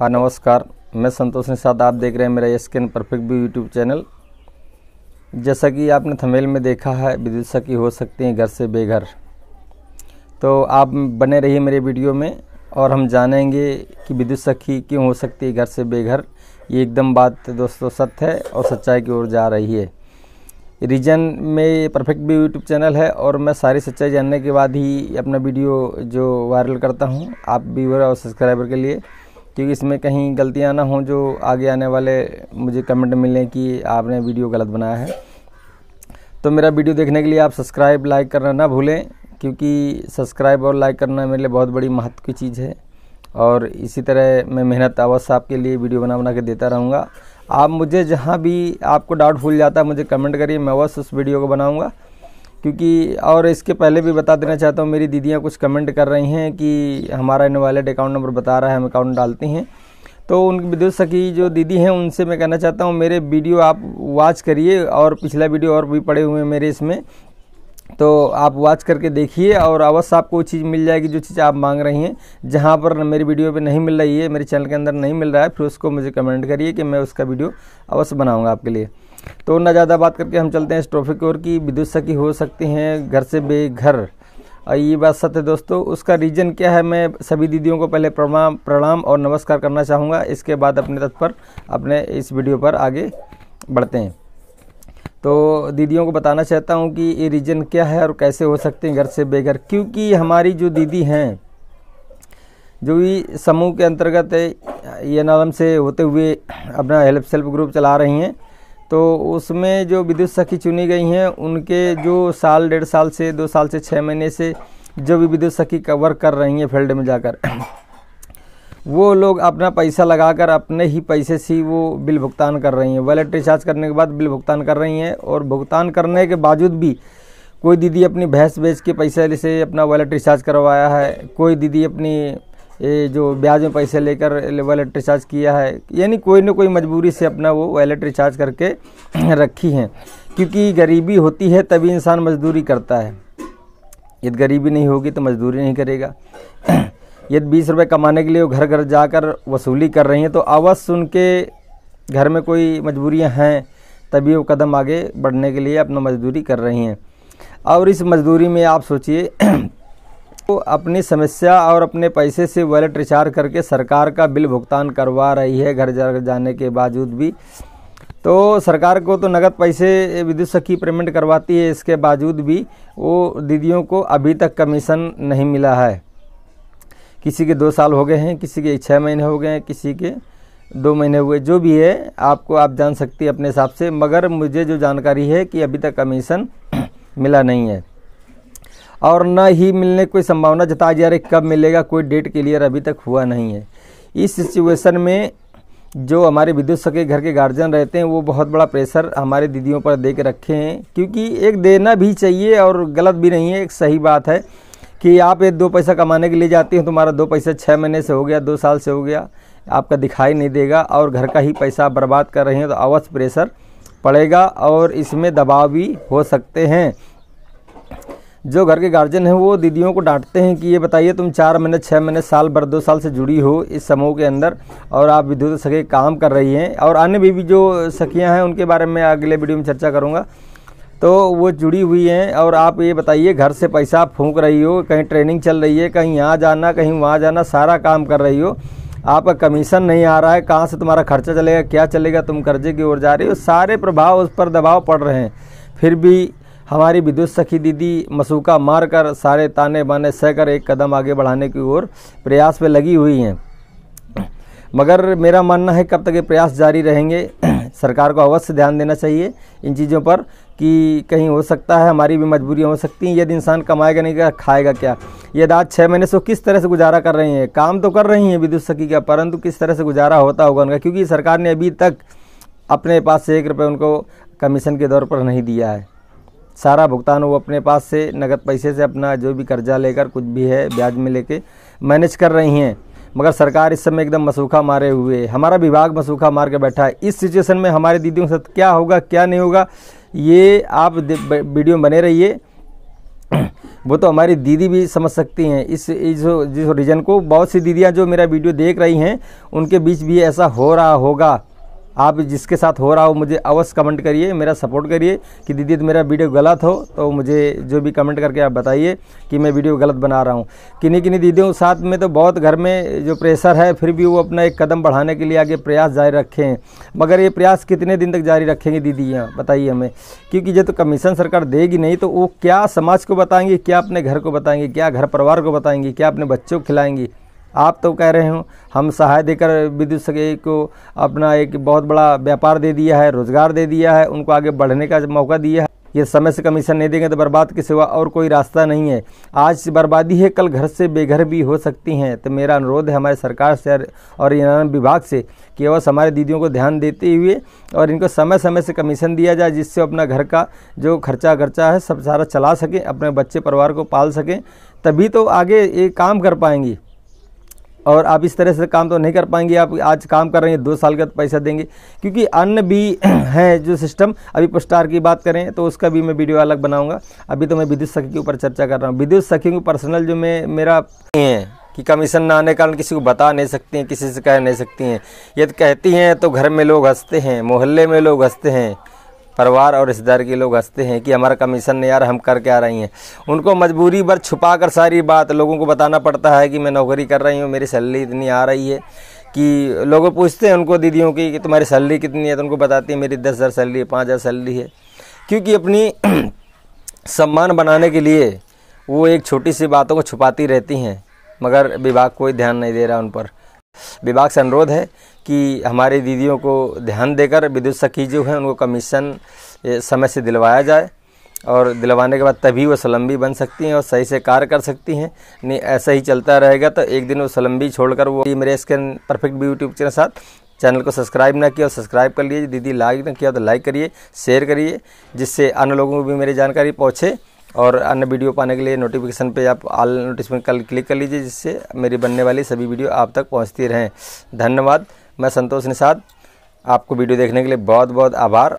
हाँ नमस्कार मैं संतोष निषाद आप देख रहे हैं मेरा स्किन परफेक्ट भी यूट्यूब चैनल जैसा कि आपने थमेल में देखा है विदिशा की हो सकती हैं घर से बेघर तो आप बने रहिए मेरे वीडियो में और हम जानेंगे कि विद्युत सखी क्यों हो सकती है घर से बेघर ये एकदम बात दोस्तों सत्य है और सच्चाई की ओर जा रही है रीजन में परफेक्ट भी यूट्यूब चैनल है और मैं सारी सच्चाई जानने के बाद ही अपना वीडियो जो वायरल करता हूँ आप व्यूवर और सब्सक्राइबर के लिए क्योंकि इसमें कहीं गलतियाँ ना हों जो आगे आने वाले मुझे कमेंट मिलें कि आपने वीडियो गलत बनाया है तो मेरा वीडियो देखने के लिए आप सब्सक्राइब लाइक करना ना भूलें क्योंकि सब्सक्राइब और लाइक करना मेरे लिए बहुत बड़ी महत्व की चीज़ है और इसी तरह मैं मेहनत अवश्य आपके लिए वीडियो बना बना के देता रहूँगा आप मुझे जहाँ भी आपको डाउट भूल जाता है मुझे कमेंट करिए मैं अवश्य उस वीडियो को बनाऊँगा क्योंकि और इसके पहले भी बता देना चाहता हूँ मेरी दीदियाँ कुछ कमेंट कर रही हैं कि हमारा इन वैलेट अकाउंट नंबर बता रहा है हम अकाउंट डालती हैं तो उन विद्युत सखी जो दीदी हैं उनसे मैं कहना चाहता हूँ मेरे वीडियो आप वॉच करिए और पिछला वीडियो और भी पड़े हुए हैं मेरे इसमें तो आप वॉच करके देखिए और अवश्य आपको वो चीज़ मिल जाएगी जो चीज़ आप मांग रही हैं जहाँ पर मेरी वीडियो पे नहीं मिल रही है मेरे चैनल के अंदर नहीं मिल रहा है फिर उसको मुझे कमेंट करिए कि मैं उसका वीडियो अवश्य बनाऊँगा आपके लिए तो ना ज़्यादा बात करके हम चलते हैं इस टॉपिक की ओर कि विद्युत सखी हो सकती हैं घर से बेघर और ये बात सत्य दोस्तों उसका रीज़न क्या है मैं सभी दीदियों को पहले प्रणाम प्रणाम और नमस्कार करना चाहूँगा इसके बाद अपने तत्पर अपने इस वीडियो पर आगे बढ़ते हैं तो दीदियों को बताना चाहता हूँ कि ये रीज़न क्या है और कैसे हो सकते हैं घर से बेघर क्योंकि हमारी जो दीदी हैं जो भी समूह के अंतर्गत ये नाम से होते हुए अपना हेल्प सेल्फ ग्रुप चला रही हैं तो उसमें जो विद्युत सखी चुनी गई हैं उनके जो साल डेढ़ साल से दो साल से छः महीने से जो भी विद्युत सखी कवर कर रही हैं फील्ड में जाकर वो लोग अपना पैसा लगाकर अपने ही पैसे से वो बिल भुगतान कर रही हैं वॉलेट रिचार्ज करने के बाद बिल भुगतान कर रही हैं और भुगतान करने के बावजूद भी कोई दीदी अपनी भैंस बेच के पैसे से अपना वॉलेट रिचार्ज करवाया है कोई दीदी अपनी ये जो ब्याज में पैसे लेकर वॉलेट रिचार्ज किया है यानी कोई ना कोई मजबूरी से अपना वो वॉलेट रिचार्ज करके रखी हैं क्योंकि गरीबी होती है तभी इंसान मजदूरी करता है यदि गरीबी नहीं होगी तो मजदूरी नहीं करेगा यदि बीस रुपये कमाने के लिए वो घर घर जाकर वसूली कर रही हैं तो अवश्य उनके घर में कोई मजबूरियाँ हैं तभी वो कदम आगे बढ़ने के लिए अपना मजदूरी कर रही हैं और इस मजदूरी में आप सोचिए तो अपनी समस्या और अपने पैसे से वॉलेट रिचार्ज करके सरकार का बिल भुगतान करवा रही है घर जा जाने के बावजूद भी तो सरकार को तो नगद पैसे विद्युत सखी पेमेंट करवाती है इसके बावजूद भी वो दीदियों को अभी तक कमीशन नहीं मिला है किसी के दो साल हो गए हैं किसी के छः महीने हो गए हैं किसी के दो महीने हुए जो भी है आपको आप जान सकती है अपने हिसाब से मगर मुझे जो जानकारी है कि अभी तक कमीशन मिला नहीं है और न ही मिलने की कोई संभावना जताई जा रही कब मिलेगा कोई डेट क्लियर अभी तक हुआ नहीं है इस सिचुएशन में जो हमारे विद्युत सके घर के गार्जियन रहते हैं वो बहुत बड़ा प्रेशर हमारे दीदियों पर दे के रखे हैं क्योंकि एक देना भी चाहिए और गलत भी नहीं है एक सही बात है कि आप ये दो पैसा कमाने के लिए जाती हैं तुम्हारा दो पैसा छः महीने से हो गया दो साल से हो गया आपका दिखाई नहीं देगा और घर का ही पैसा बर्बाद कर रहे हैं तो अवश्य प्रेशर पड़ेगा और इसमें दबाव भी हो सकते हैं जो घर के गार्जियन हैं वो दीदियों को डांटते हैं कि ये बताइए तुम चार महीने छः महीने साल भर दो साल से जुड़ी हो इस समूह के अंदर और आप विद्युत सखी काम कर रही हैं और अन्य भी, भी जो सखियाँ हैं उनके बारे में अगले वीडियो में चर्चा करूँगा तो वो जुड़ी हुई हैं और आप ये बताइए घर से पैसा फूंक रही हो कहीं ट्रेनिंग चल रही है कहीं यहाँ जाना कहीं वहाँ जाना सारा काम कर रही हो आपका कमीशन नहीं आ रहा है कहाँ से तुम्हारा खर्चा चलेगा क्या चलेगा तुम कर्जे की ओर जा रही हो सारे प्रभाव उस पर दबाव पड़ रहे हैं फिर भी हमारी विद्युत सखी दीदी मसूका मार कर सारे ताने बाने सहकर एक कदम आगे बढ़ाने की ओर प्रयास में लगी हुई हैं मगर मेरा मानना है कब तक ये प्रयास जारी रहेंगे सरकार को अवश्य ध्यान देना चाहिए इन चीज़ों पर कि कहीं हो सकता है हमारी भी मजबूरियाँ हो सकती हैं यदि इंसान कमाएगा नहीं क्या खाएगा क्या यदि आज छः महीने से किस तरह से गुजारा कर रही हैं काम तो कर रही हैं विद्युत सखी का परंतु किस तरह से गुजारा होता होगा उनका क्योंकि सरकार ने अभी तक अपने पास से एक रुपये उनको कमीशन के तौर पर नहीं दिया है सारा भुगतान वो अपने पास से नगद पैसे से अपना जो भी कर्जा लेकर कुछ भी है ब्याज में लेके मैनेज कर रही हैं मगर सरकार इस समय एकदम मसूखा मारे हुए हमारा विभाग मसूखा मार के बैठा है इस सिचुएशन में हमारे दीदियों के साथ क्या होगा क्या नहीं होगा ये आप वीडियो बने रहिए वो तो हमारी दीदी भी समझ सकती हैं इस जो जिस रीजन को बहुत सी दीदियाँ जो मेरा वीडियो देख रही हैं उनके बीच भी ऐसा हो रहा होगा आप जिसके साथ हो रहा हो मुझे अवश्य कमेंट करिए मेरा सपोर्ट करिए कि दीदी तो मेरा वीडियो गलत हो तो मुझे जो भी कमेंट करके आप बताइए कि मैं वीडियो गलत बना रहा हूँ किन्हीं किन्हीं दीदियों के साथ में तो बहुत घर में जो प्रेशर है फिर भी वो अपना एक कदम बढ़ाने के लिए आगे प्रयास जारी रखे हैं मगर ये प्रयास कितने दिन तक जारी रखेंगे दीदियाँ बताइए हमें क्योंकि जब तो कमीशन सरकार देगी नहीं तो वो क्या समाज को बताएंगे क्या अपने घर को बताएंगे क्या घर परिवार को बताएंगे क्या अपने बच्चों को खिलाएंगी आप तो कह रहे हो हम सहाय देकर विद्युत को अपना एक बहुत बड़ा व्यापार दे दिया है रोजगार दे दिया है उनको आगे बढ़ने का मौका दिया है ये समय से कमीशन नहीं देंगे तो बर्बाद के सिवा और कोई रास्ता नहीं है आज बर्बादी है कल घर से बेघर भी हो सकती हैं तो मेरा अनुरोध है हमारे सरकार से और इनाम विभाग से कि वह हमारे दीदियों को ध्यान देते हुए और इनको समय समय से कमीशन दिया जाए जिससे अपना घर का जो खर्चा खर्चा है सब सारा चला सकें अपने बच्चे परिवार को पाल सकें तभी तो आगे ये काम कर पाएंगी और आप इस तरह से काम तो नहीं कर पाएंगे आप आज काम कर रहे हैं दो साल का तो पैसा देंगे क्योंकि अन्य भी है जो सिस्टम अभी पुस्टार की बात करें तो उसका भी मैं वीडियो अलग बनाऊंगा अभी तो मैं विद्युत सखी के ऊपर चर्चा कर रहा हूँ विद्युत सखी को पर्सनल जो मैं मेरा है कि कमीशन ना आने कारण किसी को बता नहीं सकती हैं किसी से कह नहीं सकती हैं यदि तो कहती हैं तो घर में लोग हंसते हैं मोहल्ले में लोग हंसते हैं परिवार और रिश्तेदार के लोग हंसते हैं कि हमारा कमीशन नहीं यार हम करके आ रही हैं उनको मजबूरी पर छुपा कर सारी बात लोगों को बताना पड़ता है कि मैं नौकरी कर रही हूँ मेरी सैलरी इतनी आ रही है कि लोग पूछते हैं उनको दीदियों की कि तुम्हारी सैलरी कितनी है तो उनको बताती है मेरी दस हज़ार सैलरी है पाँच हज़ार सैलरी है क्योंकि अपनी सम्मान बनाने के लिए वो एक छोटी सी बातों को छुपाती रहती हैं मगर विभाग कोई ध्यान नहीं दे रहा उन पर विभाग से अनुरोध है कि हमारे दीदियों को ध्यान देकर विद्युत सखी जो हैं उनको कमीशन समय से दिलवाया जाए और दिलवाने के बाद तभी वो सलम्बी बन सकती हैं और सही से कार्य कर सकती हैं नहीं ऐसा ही चलता रहेगा तो एक दिन वो सलम्बी छोड़कर वो मेरे इसके परफेक्ट व्यू यूट्यूब के साथ चैनल को सब्सक्राइब ना किया और सब्सक्राइब कर लीजिए दीदी लाइक ना किया तो लाइक करिए शेयर करिए जिससे अन्य लोगों को भी मेरी जानकारी पहुँचे और अन्य वीडियो पाने के लिए नोटिफिकेशन पे आप आल नोटिस में कल क्लिक कर लीजिए जिससे मेरी बनने वाली सभी वीडियो आप तक पहुँचती रहें धन्यवाद मैं संतोष निषाद आपको वीडियो देखने के लिए बहुत बहुत आभार